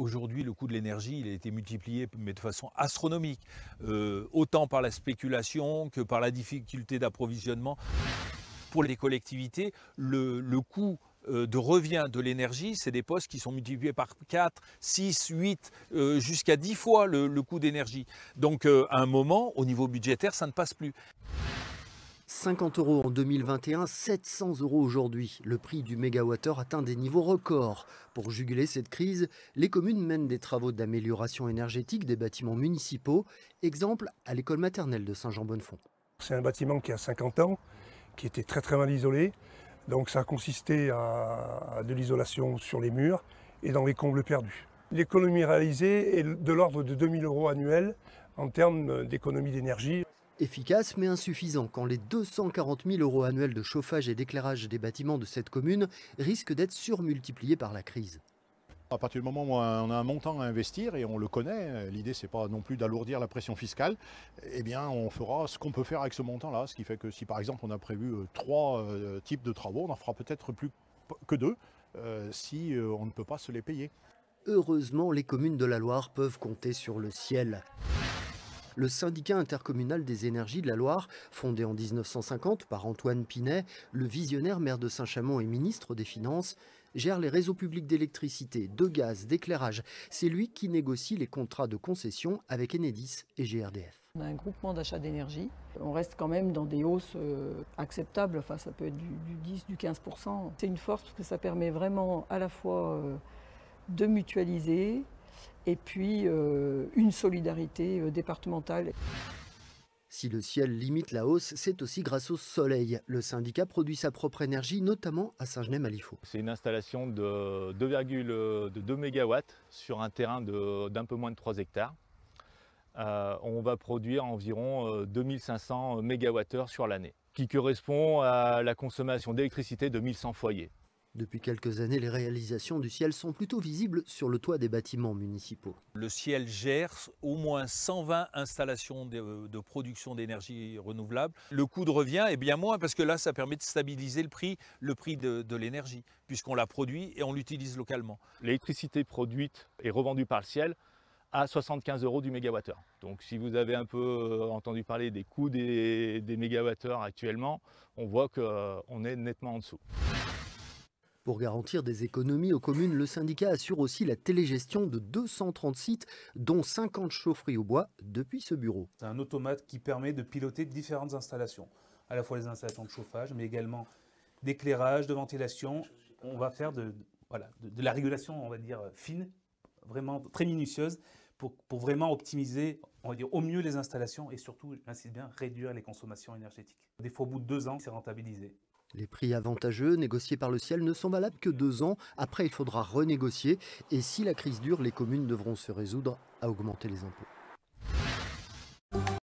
Aujourd'hui, le coût de l'énergie, il a été multiplié, mais de façon astronomique, euh, autant par la spéculation que par la difficulté d'approvisionnement. Pour les collectivités, le, coût euh, de revient de l'énergie, c'est des postes qui sont multipliés par 4, 6, 8, jusqu'à 10 fois le, coût d'énergie. Donc euh, à un moment, au niveau budgétaire, ça ne passe plus. 50 euros en 2021, 700 euros aujourd'hui. Le prix du mégawattheure atteint des niveaux records. Pour juguler cette crise, les communes mènent des travaux d'amélioration énergétique des bâtiments municipaux. Exemple à l'école maternelle de Saint-Jean-Bonnefond. C'est un bâtiment qui a 50 ans, qui était très très mal isolé. Donc ça a consisté à de l'isolation sur les murs et dans les combles perdus. L'économie réalisée est de l'ordre de 2000 euros annuels en termes d'économie d'énergie. Efficace mais insuffisant quand les 240 000 euros annuels de chauffage et d'éclairage des bâtiments de cette commune risquent d'être surmultipliés par la crise. À partir du moment où on a un montant à investir et on le connaît, l'idée c'est pas non plus d'alourdir la pression fiscale, eh bien on fera ce qu'on peut faire avec ce montant-là. Ce qui fait que si par exemple on a prévu euh, trois euh, types de travaux, on en fera peut-être plus que deux euh, si on ne peut pas se les payer. Heureusement, les communes de la Loire peuvent compter sur le ciel. Le syndicat intercommunal des énergies de la Loire, fondé en 1950 par Antoine Pinet, le visionnaire maire de Saint-Chamond et ministre des Finances, gère les réseaux publics d'électricité, de gaz, d'éclairage. C'est lui qui négocie les contrats de concession avec Enedis et GRDF. On a un groupement d'achat d'énergie. On reste quand même dans des hausses euh, acceptables, enfin ça peut être du, du 10, du 15 C'est une force parce que ça permet vraiment à la fois euh, de mutualiser, et puis euh, une solidarité euh, départementale. Si le ciel limite la hausse, c'est aussi grâce au soleil. Le syndicat produit sa propre énergie, notamment à Saint-Genès-Malifaux. C'est une installation de 2,2 euh, MW sur un terrain d'un peu moins de 3 hectares. on va produire environ 2500 MWh sur l'année, qui correspond à la consommation d'électricité de 1100 foyers. Depuis quelques années, les réalisations du ciel sont plutôt visibles sur le toit des bâtiments municipaux. Le ciel gère au moins 120 installations de, production d'énergie renouvelable. Le coût de revient est bien moins parce que là, ça permet de stabiliser le prix, le prix de, l'énergie, puisqu'on la produit et on l'utilise localement. L'électricité produite et revendue par le ciel à 75 euros du mégawattheure. Donc si vous avez un peu euh, entendu parler des coûts des, des mégawattheures actuellement, on voit qu'on euh, est nettement en dessous. Pour garantir des économies aux communes, le syndicat assure aussi la télégestion de 230 sites, dont 50 chaufferies au bois, depuis ce bureau. C'est un automate qui permet de piloter différentes installations, à la fois les installations de chauffage, mais également d'éclairage, de ventilation. On va faire de, la régulation, on va dire, fine, vraiment très minutieuse, pour, pour vraiment optimiser, on va dire, au mieux les installations et surtout, j'insiste bien, réduire les consommations énergétiques. Des fois, au bout de deux ans, c'est rentabilisé. Les prix avantageux négociés par le ciel ne sont valables que deux ans. Après, il faudra renégocier. Et si la crise dure, les communes devront se résoudre à augmenter les impôts.